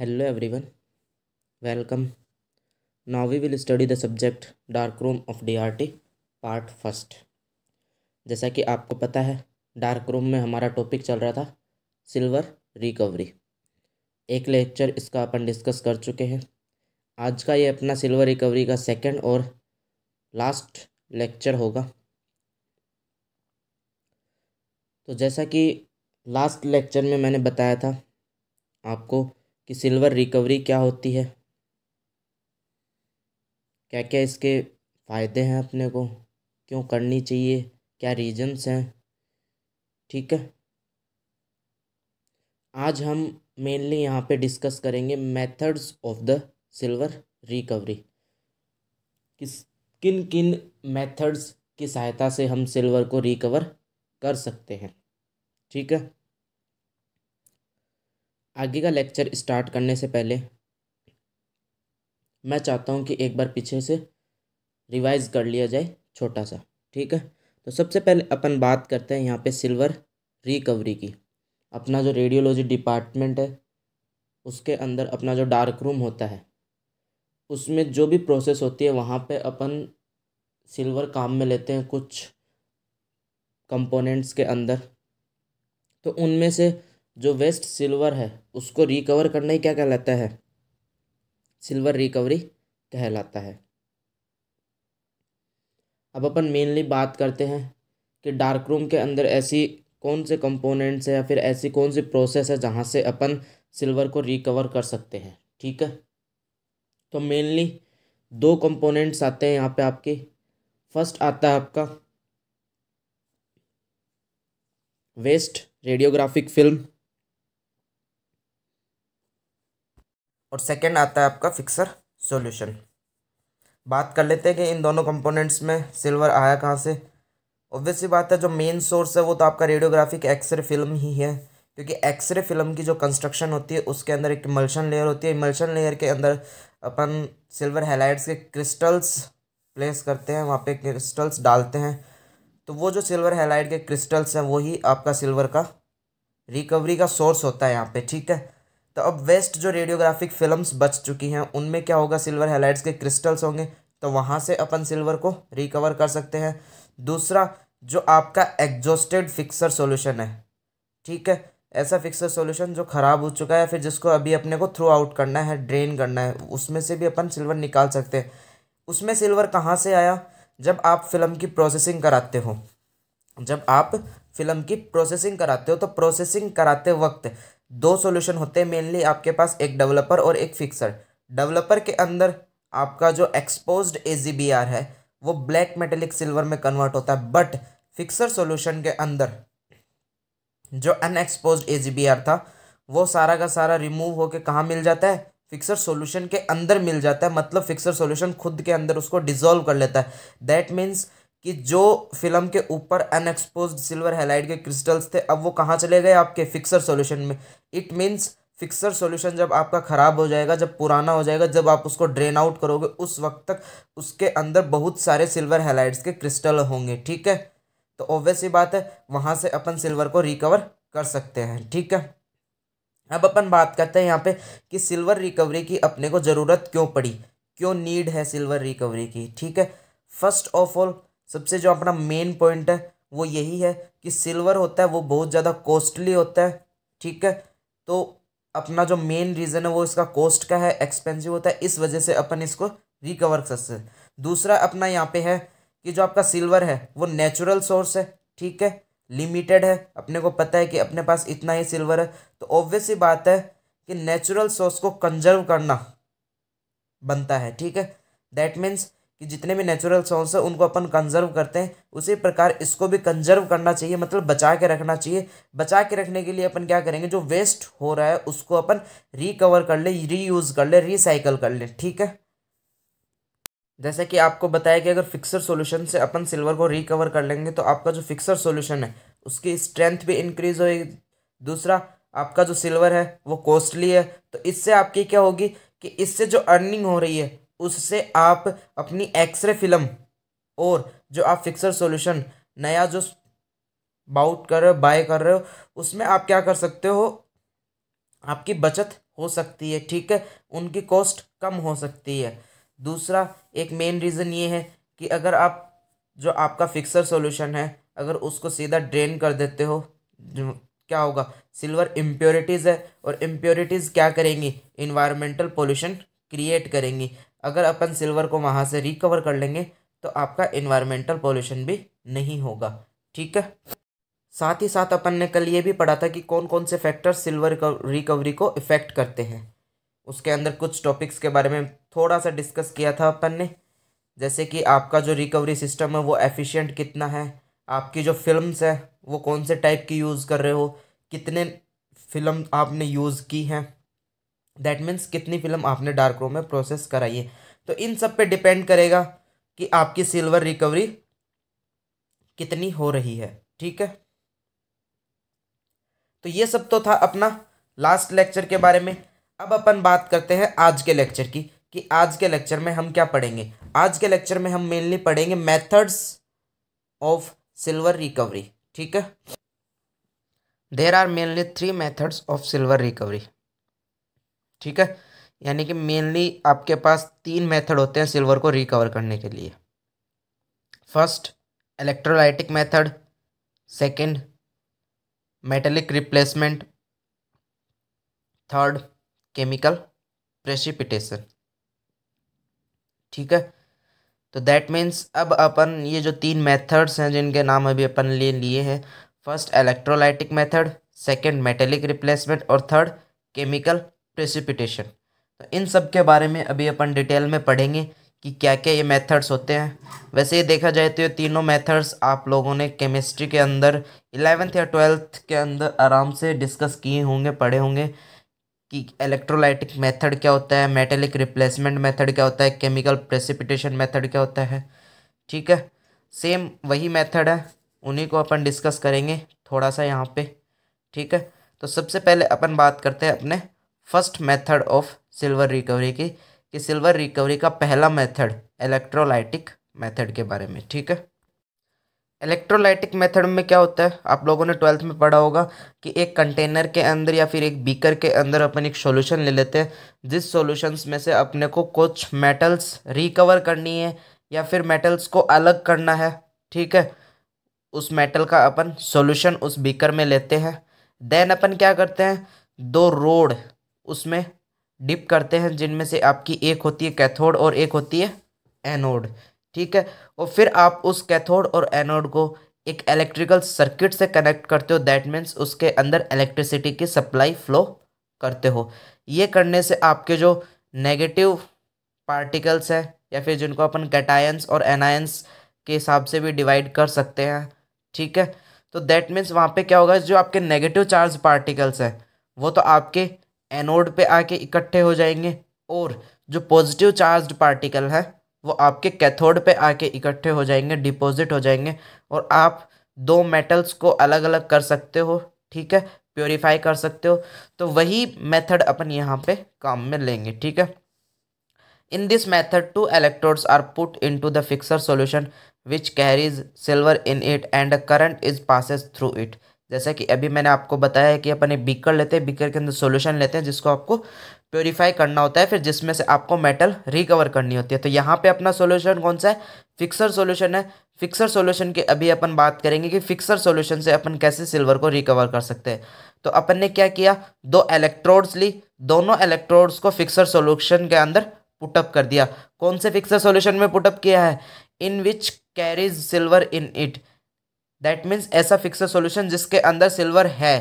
hello everyone welcome now we will study the subject dark room of DRT part first जैसा कि आपको पता है डार्क रूम में हमारा टॉपिक चल रहा था सिल्वर रिकवरी एक लेक्चर इसका अपन डिस्कस कर चुके हैं आज का ये अपना सिल्वर रिकवरी का सेकंड और लास्ट लेक्चर होगा तो जैसा कि लास्ट लेक्चर में मैंने बताया था आपको कि सिल्वर रिकवरी क्या होती है क्या क्या इसके फ़ायदे हैं अपने को क्यों करनी चाहिए क्या रीजन्स हैं ठीक है आज हम मेनली यहाँ पे डिस्कस करेंगे methods of the silver recovery किस किन किन मेथड्स की सहायता से हम सिल्वर को रिकवर कर सकते हैं ठीक है आगे का लेक्चर स्टार्ट करने से पहले मैं चाहता हूँ कि एक बार पीछे से रिवाइज कर लिया जाए छोटा सा ठीक है तो सबसे पहले अपन बात करते हैं यहाँ पे सिल्वर रिकवरी की अपना जो रेडियोलॉजी डिपार्टमेंट है उसके अंदर अपना जो डार्क रूम होता है उसमें जो भी प्रोसेस होती है वहाँ पे अपन सिल्वर काम में लेते हैं कुछ कंपोनेंट्स के अंदर तो उनमें से जो वेस्ट सिल्वर है उसको रिकवर करना ही क्या कहलाता है सिल्वर रिकवरी कहलाता है अब अपन मेनली बात करते हैं कि डार्क रूम के अंदर ऐसी कौन से कंपोनेंट्स है या फिर ऐसी कौन सी प्रोसेस है जहाँ से अपन सिल्वर को रिकवर कर सकते हैं ठीक है तो मेनली दो कंपोनेंट्स आते हैं यहाँ पे आपके फर्स्ट आता है आपका वेस्ट रेडियोग्राफिक फिल्म और सेकेंड आता है आपका फिक्सर सोल्यूशन बात कर लेते हैं कि इन दोनों कंपोनेंट्स में सिल्वर आया कहाँ से ऑब्वियसली बात है जो मेन सोर्स है वो तो आपका रेडियोग्राफिक एक्सरे फिल्म ही है क्योंकि एक्सरे फिल्म की जो कंस्ट्रक्शन होती है उसके अंदर एक इमल्शन लेयर होती है इमल्शन लेयर के अंदर अपन सिल्वर हेलाइट्स के क्रिस्टल्स प्लेस करते हैं वहाँ पे क्रिस्टल्स डालते हैं तो वो जो सिल्वर हेलाइट के क्रिस्टल्स हैं वही आपका सिल्वर का रिकवरी का सोर्स होता है यहाँ पे ठीक है तो अब वेस्ट जो रेडियोग्राफिक फिल्म्स बच चुकी हैं उनमें क्या होगा सिल्वर हेलाइट्स के क्रिस्टल्स होंगे तो वहाँ से अपन सिल्वर को रिकवर कर सकते हैं दूसरा जो आपका एग्जॉस्टेड फिक्सर सॉल्यूशन है ठीक है ऐसा फिक्सर सॉल्यूशन जो ख़राब हो चुका है फिर जिसको अभी अपने को थ्रू आउट करना है ड्रेन करना है उसमें से भी अपन सिल्वर निकाल सकते हैं उसमें सिल्वर कहाँ से आया जब आप फिल्म की प्रोसेसिंग कराते हो जब आप फिल्म की प्रोसेसिंग कराते हो तो प्रोसेसिंग कराते वक्त दो सॉल्यूशन होते हैं मेनली आपके पास एक डेवलपर और एक फिक्सर डेवलपर के अंदर आपका जो एक्सपोज्ड ए है वो ब्लैक मेटेलिक सिल्वर में कन्वर्ट होता है बट फिक्सर सॉल्यूशन के अंदर जो अनएक्सपोज ए था वो सारा का सारा रिमूव होके कहाँ मिल जाता है फिक्सर सॉल्यूशन के अंदर मिल जाता है मतलब फिक्सर सॉल्यूशन खुद के अंदर उसको डिजोल्व कर लेता है दैट मीन्स कि जो फिल्म के ऊपर अनएक्सपोज सिल्वर हेलाइड के क्रिस्टल्स थे अब वो कहाँ चले गए आपके फिक्सर सॉल्यूशन में इट मीन्स फिक्सर सॉल्यूशन जब आपका ख़राब हो जाएगा जब पुराना हो जाएगा जब आप उसको ड्रेन आउट करोगे उस वक्त तक उसके अंदर बहुत सारे सिल्वर हेलाइड्स के क्रिस्टल होंगे ठीक है तो ऑब्वियस ही बात है वहाँ से अपन सिल्वर को रिकवर कर सकते हैं ठीक है अब अपन बात करते हैं यहाँ पे कि सिल्वर रिकवरी की अपने को ज़रूरत क्यों पड़ी क्यों नीड है सिल्वर रिकवरी की ठीक है फर्स्ट ऑफ ऑल सबसे जो अपना मेन पॉइंट है वो यही है कि सिल्वर होता है वो बहुत ज़्यादा कॉस्टली होता है ठीक है तो अपना जो मेन रीज़न है वो इसका कॉस्ट का है एक्सपेंसिव होता है इस वजह से अपन इसको रिकवर कर सकते दूसरा अपना यहाँ पे है कि जो आपका सिल्वर है वो नेचुरल सोर्स है ठीक है लिमिटेड है अपने को पता है कि अपने पास इतना ही सिल्वर है तो ऑब्वियस ही बात है कि नेचुरल सोर्स को कंजर्व करना बनता है ठीक है दैट मीन्स कि जितने भी नेचुरल सोर्स हैं उनको अपन कंजर्व करते हैं उसी प्रकार इसको भी कंजर्व करना चाहिए मतलब बचा के रखना चाहिए बचा के रखने के लिए अपन क्या करेंगे जो वेस्ट हो रहा है उसको अपन रिकवर कर ले रीयूज़ कर ले रिसाइकल कर ले ठीक है जैसे कि आपको बताया कि अगर फिक्सर सॉल्यूशन से अपन सिल्वर को रिकवर कर लेंगे तो आपका जो फिक्सर सॉल्यूशन है उसकी स्ट्रेंथ भी इंक्रीज होगी दूसरा आपका जो सिल्वर है वो कॉस्टली है तो इससे आपकी क्या होगी कि इससे जो अर्निंग हो रही है उससे आप अपनी एक्सरे फिल्म और जो आप फिक्सर सॉल्यूशन नया जो बाउट कर रहे हो बाय कर रहे हो उसमें आप क्या कर सकते हो आपकी बचत हो सकती है ठीक है उनकी कॉस्ट कम हो सकती है दूसरा एक मेन रीज़न ये है कि अगर आप जो आपका फिक्सर सॉल्यूशन है अगर उसको सीधा ड्रेन कर देते हो क्या होगा सिल्वर इम्प्योरिटीज़ है और इम्प्योरिटीज़ क्या करेंगी इन्वायरमेंटल पोल्यूशन क्रिएट करेंगी अगर अपन सिल्वर को वहाँ से रिकवर कर लेंगे तो आपका इन्वायरमेंटल पोल्यूशन भी नहीं होगा ठीक है साथ ही साथ अपन ने कल ये भी पढ़ा था कि कौन कौन से फैक्टर सिल्वर रिकवरी को इफ़ेक्ट करते हैं उसके अंदर कुछ टॉपिक्स के बारे में थोड़ा सा डिस्कस किया था अपन ने जैसे कि आपका जो रिकवरी सिस्टम है वो एफिशिएंट कितना है आपकी जो फिल्म्स है वो कौन से टाइप की यूज़ कर रहे हो कितने फिल्म आपने यूज़ की हैं दैट मीन्स कितनी फिल्म आपने डार्क रूम में प्रोसेस कराई है तो इन सब पे डिपेंड करेगा कि आपकी सिल्वर रिकवरी कितनी हो रही है ठीक है तो ये सब तो था अपना लास्ट लेक्चर के बारे में अब अपन बात करते हैं आज के लेक्चर की कि आज के लेक्चर में हम क्या पढ़ेंगे आज के लेक्चर में हम मेनली पढ़ेंगे मेथड्स ऑफ सिल्वर रिकवरी ठीक है there are mainly three methods of silver recovery ठीक है यानी कि मेनली आपके पास तीन मेथड होते हैं सिल्वर को रिकवर करने के लिए first electrolytic method second metallic replacement third chemical precipitation ठीक है तो दैट मीन्स अब अपन ये जो तीन मेथड्स हैं जिनके नाम अभी अपन ले लिए हैं first electrolytic method second metallic replacement और थर्ड केमिकल प्रेसिपिटेशन तो इन सब के बारे में अभी अपन डिटेल में पढ़ेंगे कि क्या क्या ये मेथड्स होते हैं वैसे ये देखा जाए तो ये तीनों मेथड्स आप लोगों ने केमिस्ट्री के अंदर इलेवेंथ या ट्वेल्थ के अंदर आराम से डिस्कस किए होंगे पढ़े होंगे कि इलेक्ट्रोलाइटिक मेथड क्या होता है मेटेलिक रिप्लेसमेंट मेथड क्या होता है केमिकल प्रेसिपिटेशन मेथड क्या होता है ठीक है सेम वही मेथड है उन्हीं को अपन डिस्कस करेंगे थोड़ा सा यहाँ पे ठीक है तो सबसे पहले अपन बात करते हैं अपने first method of silver recovery की कि सिल्वर रिकवरी का पहला मेथड इलेक्ट्रोलाइटिक मेथड के बारे में ठीक है इलेक्ट्रोलाइटिक मेथड में क्या होता है आप लोगों ने ट्वेल्थ में पढ़ा होगा कि एक कंटेनर के अंदर या फिर एक बीकर के अंदर अपन एक सॉल्यूशन ले लेते हैं जिस सॉल्यूशंस में से अपने को कुछ मेटल्स रिकवर करनी है या फिर मेटल्स को अलग करना है ठीक है उस मेटल का अपन सॉल्यूशन उस बीकर में लेते हैं देन अपन क्या करते हैं दो रोड उसमें डिप करते हैं जिनमें से आपकी एक होती है कैथोड और एक होती है एनोड ठीक है और फिर आप उस कैथोड और एनोड को एक इलेक्ट्रिकल सर्किट से कनेक्ट करते हो दैट मीन्स उसके अंदर इलेक्ट्रिसिटी की सप्लाई फ्लो करते हो ये करने से आपके जो नेगेटिव पार्टिकल्स हैं या फिर जिनको अपन कैटायंस और एनायंस के हिसाब से भी डिवाइड कर सकते हैं ठीक है तो दैट मीन्स वहाँ पे क्या होगा जो आपके नेगेटिव चार्ज पार्टिकल्स हैं वो तो आपके एनोड पे आके इकट्ठे हो जाएंगे और जो पॉजिटिव चार्ज पार्टिकल हैं वो आपके कैथोड पे आके इकट्ठे हो जाएंगे डिपॉजिट हो जाएंगे और आप दो मेटल्स को अलग अलग कर सकते हो ठीक है प्योरीफाई कर सकते हो तो वही मेथड अपन यहाँ पे काम में लेंगे ठीक है in this method two electrodes are put into the fixer solution which carries silver in it and current is passes through it जैसा कि अभी मैंने आपको बताया है कि अपन एक बीकर लेते हैं बीकर के अंदर सोल्यूशन लेते हैं जिसको आपको प्योरीफाई करना होता है फिर जिसमें से आपको मेटल रिकवर करनी होती है तो यहाँ पे अपना सोल्यूशन कौन सा है फिक्सर सोल्यूशन है फिक्सर सोल्यूशन की अभी अपन बात करेंगे कि फिक्सर सोल्यूशन से अपन कैसे सिल्वर को रिकवर कर सकते हैं तो अपन ने क्या किया दो इलेक्ट्रोड्स ली दोनों इलेक्ट्रोड्स को फिक्सर सोल्यूशन के अंदर पुटअप कर दिया कौन से फिक्सर सोल्यूशन में पुटअप किया है in which carries silver in it that means ऐसा फिक्सर सोल्यूशन जिसके अंदर सिल्वर है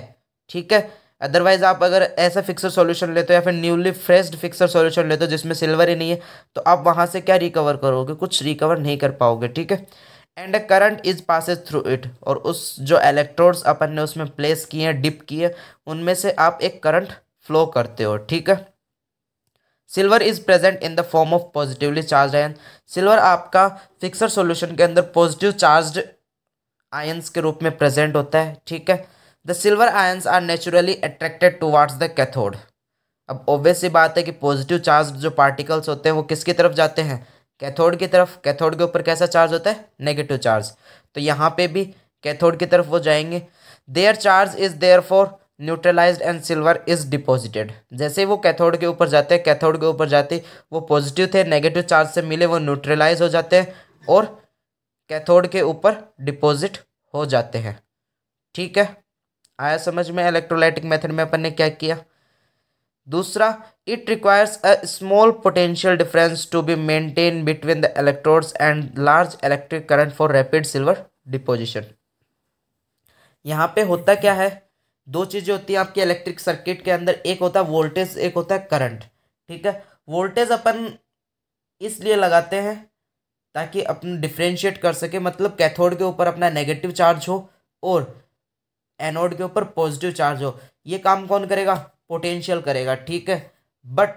ठीक है अदरवाइज आप अगर ऐसा फिक्सर सॉल्यूशन लेते हो या फिर न्यूली फ्रेस्ड फिक्सर सॉल्यूशन लेते हो जिसमें सिल्वर ही नहीं है तो आप वहाँ से क्या रिकवर करोगे कुछ रिकवर नहीं कर पाओगे ठीक है and a current is passes through it और उस जो इलेक्ट्रोड्स अपन ने उसमें प्लेस किए हैं डिप किए उनमें से आप एक करंट फ्लो करते हो ठीक है silver is present in the form of positively charge ion silver आपका फिक्सर सोल्यूशन के अंदर पॉजिटिव चार्ज आयंस के रूप में प्रेजेंट होता है ठीक है the silver ions are naturally attracted towards the cathode अब ऑब्वियस ही बात है कि पॉजिटिव चार्ज जो पार्टिकल्स होते हैं वो किसकी तरफ जाते हैं कैथोड की तरफ कैथोड के ऊपर कैसा चार्ज होता है नेगेटिव चार्ज तो यहाँ पे भी कैथोड की तरफ वो जाएंगे their charge is there for neutralise and silver is deposited जैसे वो कैथोड के ऊपर जाते हैं कैथोड के ऊपर जाते वो पॉजिटिव थे नेगेटिव चार्ज से मिले वो न्यूट्रलाइज हो जाते हैं और कैथोड के ऊपर डिपॉजिट हो जाते हैं ठीक है आया समझ में इलेक्ट्रोलाइटिक मेथड में अपन ने क्या किया दूसरा it requires a small potential difference to be maintain between the electrodes and large electric current for rapid silver deposition यहाँ पे होता क्या है दो चीज़ें होती हैं आपके इलेक्ट्रिक सर्किट के अंदर एक होता है वोल्टेज एक होता है करंट ठीक है वोल्टेज अपन इसलिए लगाते हैं ताकि अपन डिफ्रेंशिएट कर सके मतलब कैथोड के ऊपर अपना नेगेटिव चार्ज हो और एनोड के ऊपर पॉजिटिव चार्ज हो ये काम कौन करेगा पोटेंशियल करेगा ठीक है बट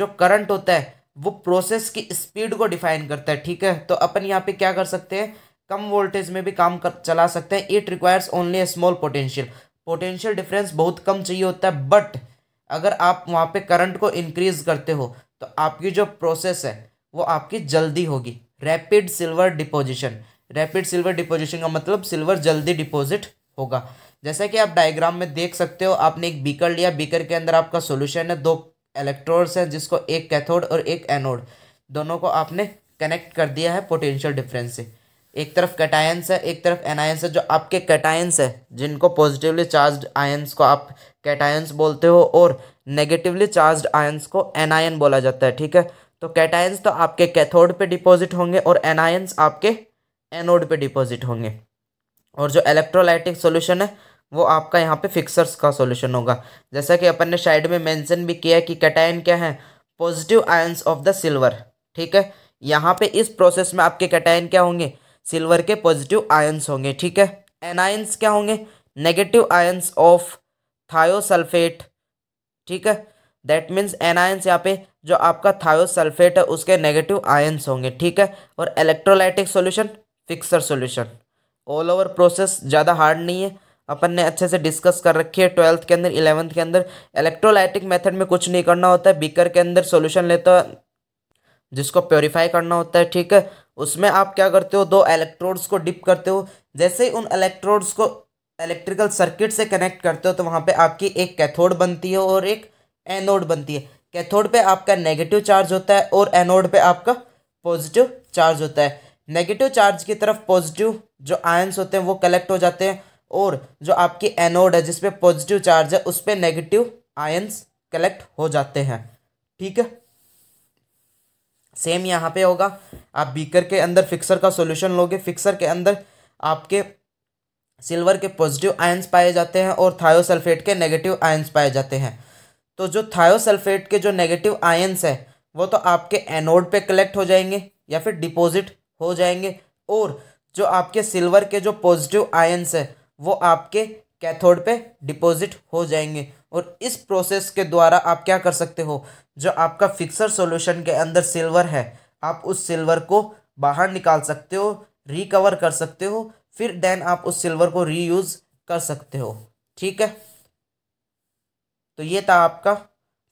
जो करंट होता है वो प्रोसेस की स्पीड को डिफाइन करता है ठीक है तो अपन यहाँ पे क्या कर सकते हैं कम वोल्टेज में भी काम कर चला सकते हैं it requires only a small potential potential difference बहुत कम चाहिए होता है बट अगर आप वहाँ पे करंट को इंक्रीज करते हो तो आपकी जो प्रोसेस है वो आपकी जल्दी होगी rapid silver deposition rapid silver deposition का मतलब सिल्वर जल्दी डिपोजिट होगा जैसा कि आप डायग्राम में देख सकते हो आपने एक बीकर लिया बीकर के अंदर आपका सोल्यूशन है दो इलेक्ट्रोड्स हैं जिसको एक कैथोड और एक एनोड दोनों को आपने कनेक्ट कर दिया है पोटेंशियल डिफरेंस से एक तरफ कैटायंस है एक तरफ एनायंस है जो आपके कैटायंस है जिनको पॉजिटिवली चार्ज आयंस को आप कैटायंस बोलते हो और नेगेटिवली चार्ज आयंस को एनायन बोला जाता है ठीक है तो कैटायंस तो आपके कैथोड पे डिपॉजिट होंगे और एनायंस आपके एनोड पे डिपॉजिट होंगे और जो इलेक्ट्रोलाइटिक सॉल्यूशन है वो आपका यहाँ पे फिक्सर्स का सॉल्यूशन होगा जैसा कि अपन ने साइड में मेंशन भी किया है कि कैटायन क्या है positive ions of the silver ठीक है यहाँ पे इस प्रोसेस में आपके कैटायन क्या होंगे सिल्वर के पॉजिटिव आयंस होंगे ठीक है एनायंस क्या होंगे नेगेटिव आयंस ऑफ थायोसल्फेट ठीक है दैट मीन्स एनायंस यहाँ पे जो आपका थायोसल्फेट है उसके नेगेटिव आयंस होंगे ठीक है और electrolytic solution fixer solution all over process ज़्यादा हार्ड नहीं है अपन ने अच्छे से डिस्कस कर रखी है ट्वेल्थ के अंदर इलेवंथ के अंदर इलेक्ट्रोलाइटिक मेथड में कुछ नहीं करना होता है बीकर के अंदर सोल्यूशन लेता है जिसको प्योरीफाई करना होता है ठीक है उसमें आप क्या करते हो दो इलेक्ट्रोड्स को डिप करते हो जैसे ही उन इलेक्ट्रोड्स को इलेक्ट्रिकल सर्किट से कनेक्ट करते हो तो वहाँ पर आपकी एक कैथोड बनती है और एक एनोड बनती है कैथोड पे आपका नेगेटिव चार्ज होता है और एनोड पे आपका पॉजिटिव चार्ज होता है नेगेटिव चार्ज की तरफ पॉजिटिव जो आयन्स होते हैं वो कलेक्ट हो जाते हैं और जो आपकी एनोड है जिसपे पॉजिटिव चार्ज है उस पर नेगेटिव आयन्स कलेक्ट हो जाते हैं ठीक है सेम यहाँ पे होगा आप बीकर के अंदर फिक्सर का सॉल्यूशन लोगे फिक्सर के अंदर आपके सिल्वर के पॉजिटिव आयन्स पाए जाते हैं और थायोसल्फेट के नेगेटिव आयन्स पाए जाते हैं तो जो थायोसल्फेट के जो नेगेटिव आयन्स हैं वो तो आपके एनोड पे कलेक्ट हो जाएंगे या फिर डिपॉजिट हो जाएंगे और जो आपके सिल्वर के जो पॉजिटिव आयन्स है वो आपके कैथोड पे डिपॉजिट हो जाएंगे और इस प्रोसेस के द्वारा आप क्या कर सकते हो जो आपका फिक्सर सॉल्यूशन के अंदर सिल्वर है आप उस सिल्वर को बाहर निकाल सकते हो रिकवर कर सकते हो फिर देन आप उस सिल्वर को रीयूज़ कर सकते हो ठीक है तो ये था आपका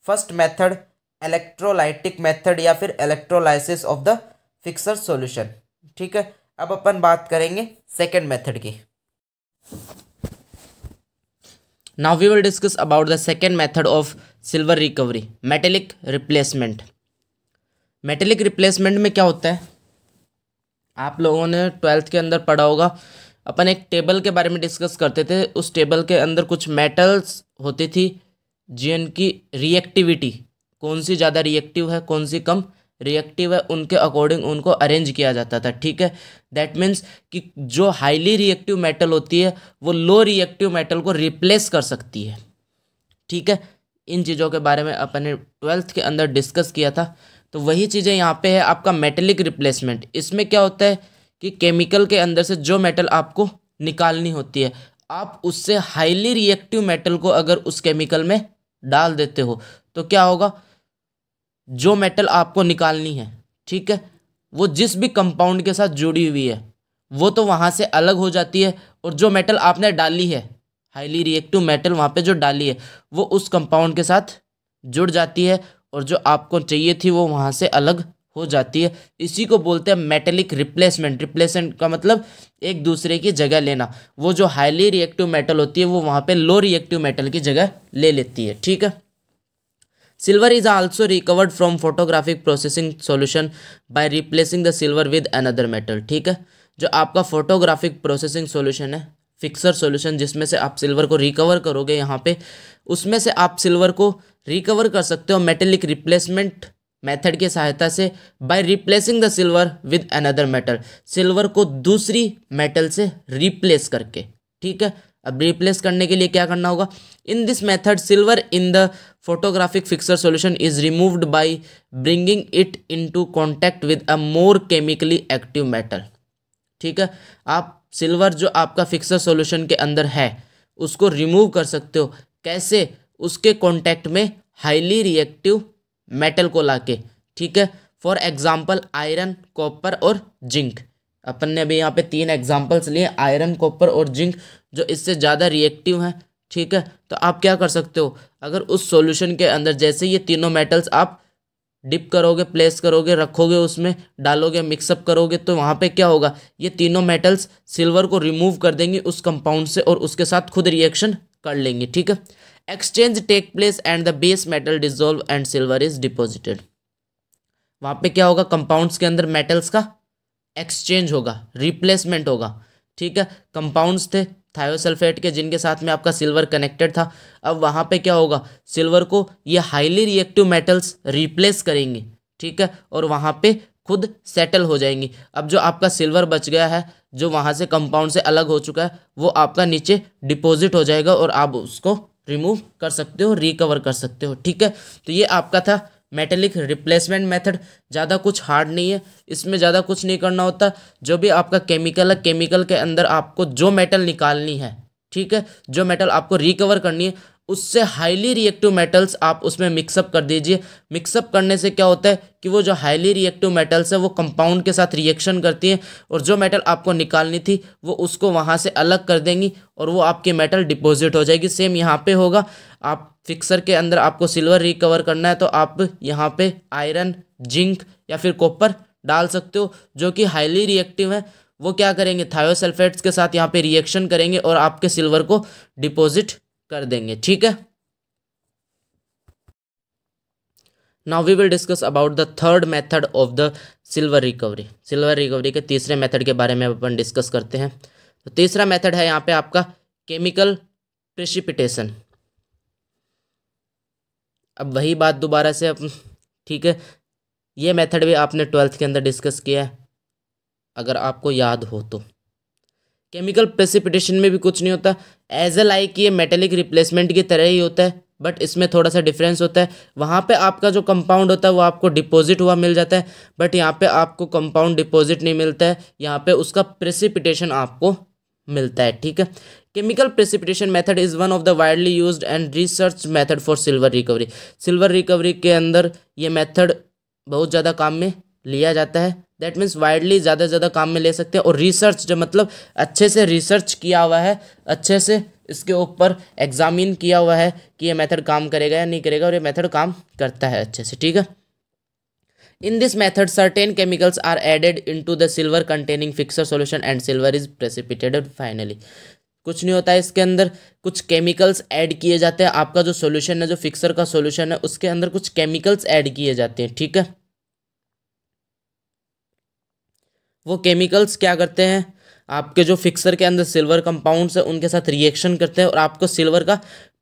फर्स्ट मेथड इलेक्ट्रोलाइटिक मेथड या फिर electrolysis of the fixer solution ठीक है अब अपन बात करेंगे सेकेंड मेथड की now we will discuss about the second method of silver recovery metallic replacement metallic replacement में क्या होता है आप लोगों ने ट्वेल्थ के अंदर पढ़ा होगा अपन एक टेबल के बारे में डिस्कस करते थे उस टेबल के अंदर कुछ मेटल्स होती थी जीन की रिएक्टिविटी कौन सी ज़्यादा रिएक्टिव है कौन सी कम रिएक्टिव है उनके अकॉर्डिंग उनको अरेंज किया जाता था ठीक है दैट मीन्स कि जो हाईली रिएक्टिव मेटल होती है वो लो रिएक्टिव मेटल को रिप्लेस कर सकती है ठीक है इन चीज़ों के बारे में अपने ट्वेल्थ के अंदर डिस्कस किया था तो वही चीज़ें यहाँ पे है आपका मेटलिक रिप्लेसमेंट इसमें क्या होता है कि केमिकल के अंदर से जो मेटल आपको निकालनी होती है आप उससे हाईली रिएक्टिव मेटल को अगर उस केमिकल में डाल देते हो तो क्या होगा जो मेटल आपको निकालनी है ठीक है वो जिस भी कंपाउंड के साथ जुड़ी हुई है वो तो वहाँ से अलग हो जाती है और जो मेटल आपने डाली है हाईली रिएक्टिव मेटल वहाँ पे जो डाली है वो उस कंपाउंड के साथ जुड़ जाती है और जो आपको चाहिए थी वो वहाँ से अलग हो जाती है इसी को बोलते हैं मेटेलिक रिप्लेसमेंट रिप्लेसमेंट का मतलब एक दूसरे की जगह लेना वो जो हाईली रिएक्टिव मेटल होती है वो वहाँ पे लो रिएक्टिव मेटल की जगह ले लेती है ठीक है silver is also recovered from photographic processing solution by replacing the silver with another metal ठीक है जो आपका फोटोग्राफिक प्रोसेसिंग सोल्यूशन है फिक्सर सोल्यूशन जिसमें से आप सिल्वर को रिकवर करोगे यहाँ पे उसमें से आप सिल्वर को रिकवर कर सकते हो मेटेलिक रिप्लेसमेंट मेथड की सहायता से by replacing the silver with another metal silver को दूसरी मेटल से रिप्लेस करके ठीक है अब रिप्लेस करने के लिए क्या करना होगा in this method silver in the photographic fixer solution is removed by bringing it into contact with a more chemically active metal ठीक है आप सिल्वर जो आपका फिक्सर सॉल्यूशन के अंदर है उसको रिमूव कर सकते हो कैसे उसके कॉन्टैक्ट में हाईली रिएक्टिव मेटल को लाके ठीक है फॉर एग्जाम्पल आयरन कॉपर और जिंक अपन ने अभी यहाँ पे तीन एग्जाम्पल्स लिए आयरन कॉपर और जिंक जो इससे ज़्यादा रिएक्टिव हैं ठीक है तो आप क्या कर सकते हो अगर उस सॉल्यूशन के अंदर जैसे ये तीनों मेटल्स आप डिप करोगे प्लेस करोगे रखोगे उसमें डालोगे मिक्सअप करोगे तो वहाँ पे क्या होगा ये तीनों मेटल्स सिल्वर को रिमूव कर देंगी उस कंपाउंड से और उसके साथ खुद रिएक्शन कर लेंगे ठीक है exchange take place and the base metal dissolve and silver is deposited वहाँ पे क्या होगा कंपाउंड्स के अंदर मेटल्स का एक्सचेंज होगा रिप्लेसमेंट होगा ठीक है कंपाउंड्स थे थायोसल्फेट के जिनके साथ में आपका सिल्वर कनेक्टेड था अब वहाँ पे क्या होगा सिल्वर को ये हाईली रिएक्टिव मेटल्स रिप्लेस करेंगे ठीक है और वहाँ पे खुद सेटल हो जाएंगी अब जो आपका सिल्वर बच गया है जो वहाँ से कंपाउंड से अलग हो चुका है वो आपका नीचे डिपॉजिट हो जाएगा और आप उसको रिमूव कर सकते हो रिकवर कर सकते हो ठीक है तो ये आपका था मेटेलिक रिप्लेसमेंट मेथड ज़्यादा कुछ हार्ड नहीं है इसमें ज़्यादा कुछ नहीं करना होता जो भी आपका केमिकल है केमिकल के अंदर आपको जो मेटल निकालनी है ठीक है जो मेटल आपको रिकवर करनी है उससे हाईली रिएक्टिव मेटल्स आप उसमें मिक्सअप कर दीजिए मिक्सअप करने से क्या होता है कि वो जो हाईली रिएक्टिव मेटल्स है वो कंपाउंड के साथ रिएक्शन करती हैं और जो मेटल आपको निकालनी थी वो उसको वहाँ से अलग कर देंगी और वो आपकी मेटल डिपॉजिट हो जाएगी सेम यहाँ पे होगा आप फिक्सर के अंदर आपको सिल्वर रिकवर करना है तो आप यहाँ पर आयरन जिंक या फिर कॉपर डाल सकते हो जो कि हाईली रिएक्टिव है वो क्या करेंगे थायोसल्फेट्स के साथ यहाँ पे रिएक्शन करेंगे और आपके सिल्वर को डिपॉजिट कर देंगे ठीक है now we will discuss about the third method of the silver recovery silver recovery के तीसरे मेथड के बारे में अपन डिस्कस करते हैं तो तीसरा मेथड है यहाँ पे आपका केमिकल प्रेसिपिटेशन अब वही बात दोबारा से ठीक है ये मेथड भी आपने ट्वेल्थ के अंदर डिस्कस किया है अगर आपको याद हो तो केमिकल प्रेसिपिटेशन में भी कुछ नहीं होता एज ए लाइक ये मेटेलिक रिप्लेसमेंट की तरह ही होता है बट इसमें थोड़ा सा डिफरेंस होता है वहाँ पे आपका जो कंपाउंड होता है वो आपको डिपॉजिट हुआ मिल जाता है बट यहाँ पे आपको कंपाउंड डिपॉजिट नहीं मिलता है यहाँ पे उसका प्रेसिपिटेशन आपको मिलता है ठीक है chemical precipitation method is one of the widely use and research method for silver recovery silver recovery के अंदर ये मैथड बहुत ज़्यादा काम में लिया जाता है दैट मीन्स वाइडली ज़्यादा से ज़्यादा काम में ले सकते हैं और रिसर्च जो मतलब अच्छे से रिसर्च किया हुआ है अच्छे से इसके ऊपर एग्जामिन किया हुआ है कि ये मेथड काम करेगा या नहीं करेगा और ये मेथड काम करता है अच्छे से ठीक है in this method, certain chemicals are added into the silver containing fixer solution and silver is precipitated finally कुछ नहीं होता है इसके अंदर कुछ केमिकल्स ऐड किए जाते हैं आपका जो सॉल्यूशन है जो फिक्सर का सॉल्यूशन है उसके अंदर कुछ केमिकल्स ऐड किए जाते हैं ठीक है वो केमिकल्स क्या करते हैं आपके जो फिक्सर के अंदर सिल्वर कंपाउंड्स हैं उनके साथ रिएक्शन करते हैं और आपको सिल्वर का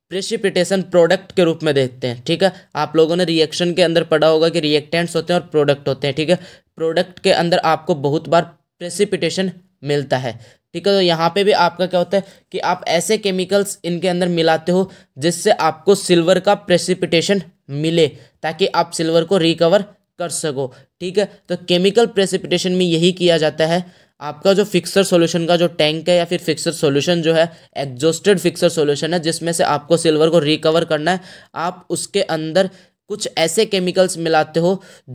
प्रेसिपिटेशन प्रोडक्ट के रूप में देखते हैं ठीक है आप लोगों ने रिएक्शन के अंदर पढ़ा होगा कि रिएक्टेंट्स होते हैं और प्रोडक्ट होते हैं ठीक है प्रोडक्ट के अंदर आपको बहुत बार प्रेसिपिटेशन मिलता है ठीक है तो यहाँ पे भी आपका क्या होता है कि आप ऐसे केमिकल्स इनके अंदर मिलाते हो जिससे आपको सिल्वर का प्रेसिपिटेशन मिले ताकि आप सिल्वर को रिकवर कर सको ठीक है तो केमिकल प्रेसिपिटेशन में यही किया जाता है आपका जो फिक्सर सॉल्यूशन का जो टैंक है या फिर फिक्सर सॉल्यूशन जो है एग्जॉस्टेड फिक्सर सॉल्यूशन है जिसमें से आपको सिल्वर को रिकवर करना है आप उसके अंदर कुछ ऐसे केमिकल्स मिलाते हो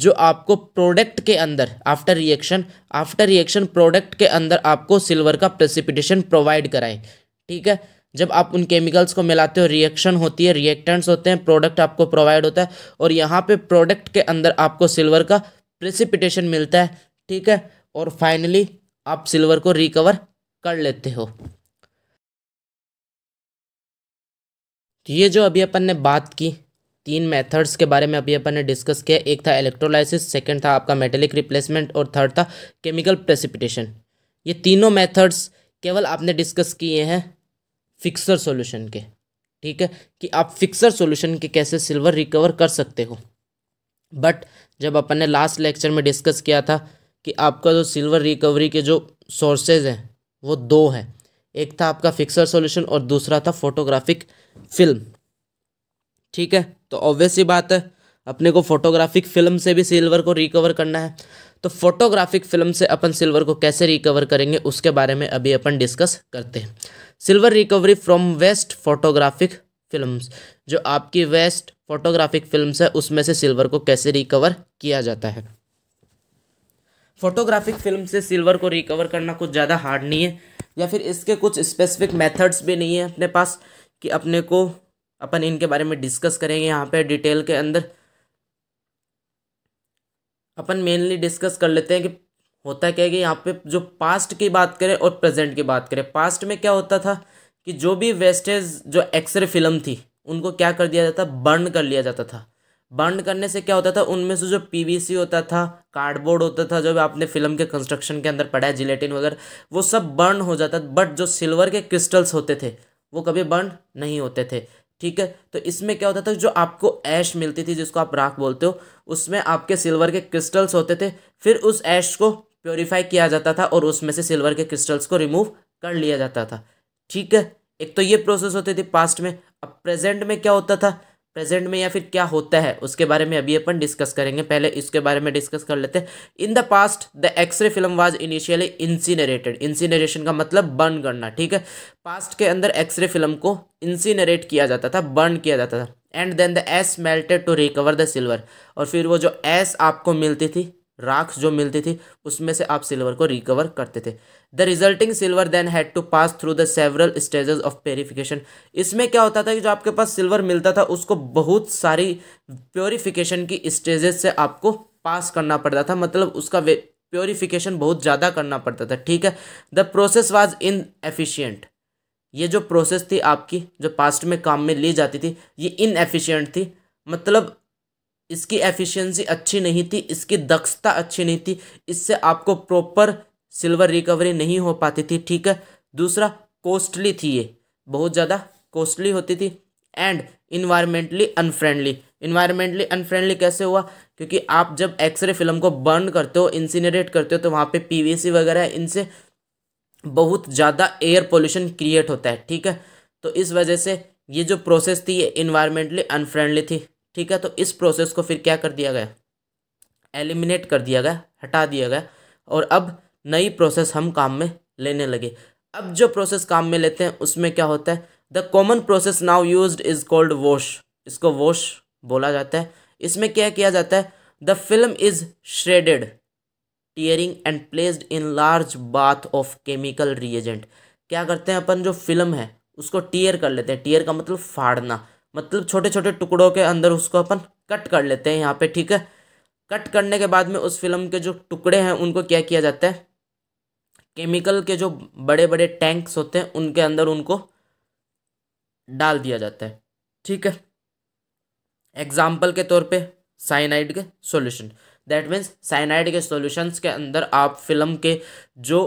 जो आपको प्रोडक्ट के अंदर after reaction after reaction product के अंदर आपको सिल्वर का प्रेसिपिटेशन प्रोवाइड कराए ठीक है जब आप उन केमिकल्स को मिलाते हो रिएक्शन होती है रिएक्टेंट्स होते हैं प्रोडक्ट आपको प्रोवाइड होता है और यहाँ पे प्रोडक्ट के अंदर आपको सिल्वर का प्रेसिपिटेशन मिलता है ठीक है और फाइनली आप सिल्वर को रिकवर कर लेते हो तो ये जो अभी अपन ने बात की तीन मेथड्स के बारे में अभी अपन ने डिस्कस किया एक था इलेक्ट्रोलाइसिस सेकेंड था आपका मेटेलिक रिप्लेसमेंट और थर्ड था केमिकल प्रेसिपिटेशन ये तीनों मेथड्स केवल आपने डिस्कस किए हैं फिक्सर सॉल्यूशन के ठीक है कि आप फिक्सर सॉल्यूशन के कैसे सिल्वर रिकवर कर सकते हो बट जब अपन ने लास्ट लेक्चर में डिस्कस किया था कि आपका जो सिल्वर रिकवरी के जो सोर्सेज हैं वो दो हैं एक था आपका फिक्सर सॉल्यूशन और दूसरा था फोटोग्राफिक फिल्म ठीक है तो ऑब्वियस ही बात है अपने को फोटोग्राफिक फिल्म से भी सिल्वर को रिकवर करना है तो फोटोग्राफिक फिल्म से अपन सिल्वर को कैसे रिकवर करेंगे उसके बारे में अभी अपन डिस्कस करते हैं silver recovery from waste photographic films जो आपकी वेस्ट फोटोग्राफिक फिल्म्स है उसमें से सिल्वर को कैसे रिकवर किया जाता है फोटोग्राफिक फिल्म से सिल्वर को रिकवर करना कुछ ज़्यादा हार्ड नहीं है या फिर इसके कुछ स्पेसिफिक मेथड्स भी नहीं है अपने पास कि अपने को अपन इनके बारे में डिस्कस करेंगे यहाँ पे डिटेल के अंदर अपन मेनली डिस्कस कर लेते हैं कि होता क्या है कि यहाँ पे जो पास्ट की बात करें और प्रेजेंट की बात करें पास्ट में क्या होता था कि जो भी वेस्टेज जो एक्सरे फिल्म थी उनको क्या कर दिया जाता बर्न कर लिया जाता था बर्न करने से क्या होता था उनमें से जो पीवीसी होता था कार्डबोर्ड होता था जो भी आपने फिल्म के कंस्ट्रक्शन के अंदर पढ़ा है जिलेटिन वगैरह वो सब बर्न हो जाता बट जो सिल्वर के क्रिस्टल्स होते थे वो कभी बर्न नहीं होते थे ठीक है तो इसमें क्या होता था जो आपको ऐश मिलती थी जिसको आप राख बोलते हो उसमें आपके सिल्वर के क्रिस्टल्स होते थे फिर उस ऐश को प्योरीफाई किया जाता था और उसमें से सिल्वर के क्रिस्टल्स को रिमूव कर लिया जाता था ठीक है एक तो ये प्रोसेस होती थी पास्ट में अब प्रेजेंट में क्या होता था प्रेजेंट में या फिर क्या होता है उसके बारे में अभी अपन डिस्कस करेंगे पहले इसके बारे में डिस्कस कर लेते हैं in the past the X ray film was initially incinerated incineration का मतलब बर्न करना ठीक है पास्ट के अंदर एक्सरे फिल्म को इंसिनरेट किया जाता था बर्न किया जाता था and then the ash melted to recover the silver और फिर वो जो एस आपको मिलती थी राख जो मिलती थी उसमें से आप सिल्वर को रिकवर करते थे the resulting silver then had to pass through the several stages of purification इसमें क्या होता था कि जो आपके पास सिल्वर मिलता था उसको बहुत सारी प्योरीफिकेशन की स्टेजेस से आपको पास करना पड़ता था मतलब उसका प्योरीफिकेशन बहुत ज़्यादा करना पड़ता था ठीक है the process was inefficient ये जो प्रोसेस थी आपकी जो पास्ट में काम में ली जाती थी ये एफिशियंट थी मतलब इसकी एफिशिएंसी अच्छी नहीं थी इसकी दक्षता अच्छी नहीं थी इससे आपको प्रॉपर सिल्वर रिकवरी नहीं हो पाती थी ठीक है दूसरा कॉस्टली थी ये बहुत ज़्यादा कॉस्टली होती थी and environmentally unfriendly environmentally unfriendly कैसे हुआ क्योंकि आप जब एक्सरे फिल्म को बर्न करते हो इंसिनरेट करते हो तो वहाँ पे पीवीसी वगैरह इनसे बहुत ज़्यादा एयर पोल्यूशन क्रिएट होता है ठीक है तो इस वजह से ये जो प्रोसेस थी ये इन्वायरमेंटली अनफ्रेंडली थी ठीक है तो इस प्रोसेस को फिर क्या कर दिया गया एलिमिनेट कर दिया गया हटा दिया गया और अब नई प्रोसेस हम काम में लेने लगे अब जो प्रोसेस काम में लेते हैं उसमें क्या होता है the common process now use is called wash इसको वॉश बोला जाता है इसमें क्या किया जाता है the film is shredded tearing and placed in large bath of chemical reagent क्या करते हैं अपन जो फिल्म है उसको टीयर कर लेते हैं टीयर का मतलब फाड़ना मतलब छोटे छोटे टुकड़ों के अंदर उसको अपन कट कर लेते हैं यहाँ पे ठीक है कट करने के बाद में उस फिल्म के जो टुकड़े हैं उनको क्या किया जाता है केमिकल के जो बड़े बड़े टैंक्स होते हैं उनके अंदर उनको डाल दिया जाता है ठीक है एग्जाम्पल के तौर पे साइनाइड के सॉल्यूशन दैट मीन्स साइनाइड के सॉल्यूशंस के अंदर आप फिल्म के जो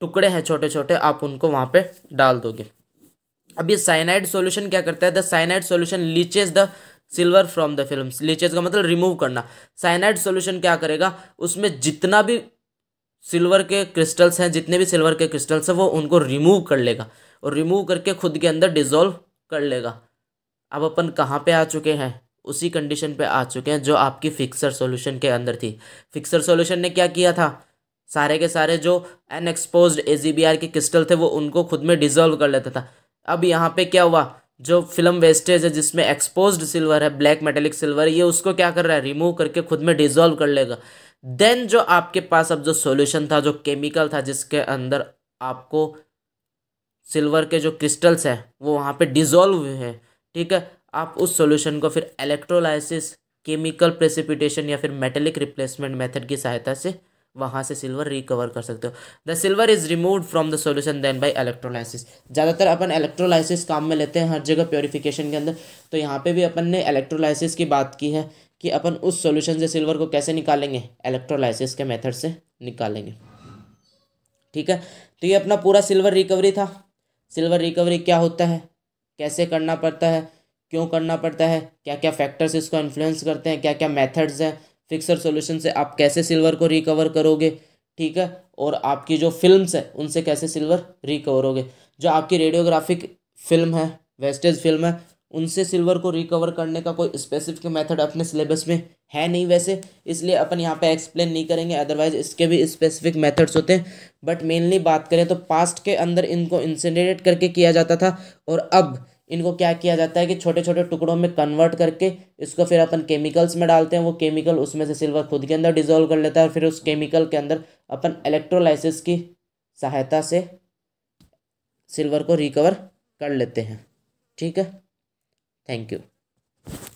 टुकड़े हैं छोटे छोटे आप उनको वहाँ पे डाल दोगे अब ये साइनाइड सॉल्यूशन क्या करता है the cyanide solution leaches the silver from the film leaches का मतलब रिमूव करना साइनाइड सॉल्यूशन क्या करेगा उसमें जितना भी सिल्वर के क्रिस्टल्स हैं जितने भी सिल्वर के क्रिस्टल्स हैं वो उनको रिमूव कर लेगा और रिमूव करके खुद के अंदर डिजोल्व कर लेगा अब अपन कहाँ पे आ चुके हैं उसी कंडीशन पे आ चुके हैं जो आपकी फिक्सर सॉल्यूशन के अंदर थी फिक्सर सॉल्यूशन ने क्या किया था सारे के सारे जो अनएक्सपोज ए के क्रिस्टल थे वो उनको खुद में डिजोल्व कर लेता था अब यहाँ पे क्या हुआ जो फिल्म वेस्टेज है जिसमें एक्सपोज्ड सिल्वर है ब्लैक मेटेलिक सिल्वर ये उसको क्या कर रहा है रिमूव करके खुद में डिजोल्व कर लेगा देन जो आपके पास अब जो सॉल्यूशन था जो केमिकल था जिसके अंदर आपको सिल्वर के जो क्रिस्टल्स हैं वो वहाँ पे डिजोल्व हुए हैं ठीक है आप उस सॉल्यूशन को फिर इलेक्ट्रोलाइसिस केमिकल प्रेसिपिटेशन या फिर मेटेलिक रिप्लेसमेंट मेथड की सहायता से वहाँ से सिल्वर रिकवर कर सकते हो the silver is remove from the solution then by electrolysis ज़्यादातर अपन इलेक्ट्रोलाइसिस काम में लेते हैं हर जगह प्योरीफिकेशन के अंदर तो यहाँ पे भी अपन ने इलेक्ट्रोलाइसिस की बात की है कि अपन उस सोल्यूशन से सिल्वर को कैसे निकालेंगे इलेक्ट्रोलाइसिस के मेथड से निकालेंगे ठीक है तो ये अपना पूरा सिल्वर रिकवरी था सिल्वर रिकवरी क्या होता है कैसे करना पड़ता है क्यों करना पड़ता है क्या क्या फैक्टर्स इसको इन्फ्लुएंस करते हैं क्या क्या मेथड्स हैं फिक्सर सॉल्यूशन से आप कैसे सिल्वर को रिकवर करोगे ठीक है और आपकी जो फिल्म्स है उनसे कैसे सिल्वर रिकवर होगे जो आपकी रेडियोग्राफिक फिल्म है वेस्टेज फिल्म है उनसे सिल्वर को रिकवर करने का कोई स्पेसिफिक मेथड अपने सिलेबस में है नहीं वैसे इसलिए अपन यहाँ पे एक्सप्लेन नहीं करेंगे अदरवाइज इसके भी स्पेसिफिक मेथड्स होते हैं बट मेनली बात करें तो पास्ट के अंदर इनको इंसिनरेट करके किया जाता था और अब इनको क्या किया जाता है कि छोटे छोटे टुकड़ों में कन्वर्ट करके इसको फिर अपन केमिकल्स में डालते हैं वो केमिकल उसमें से सिल्वर खुद के अंदर डिजोल्व कर लेता है और फिर उस केमिकल के अंदर अपन इलेक्ट्रोलाइसिस की सहायता से सिल्वर को रिकवर कर लेते हैं ठीक है थैंक यू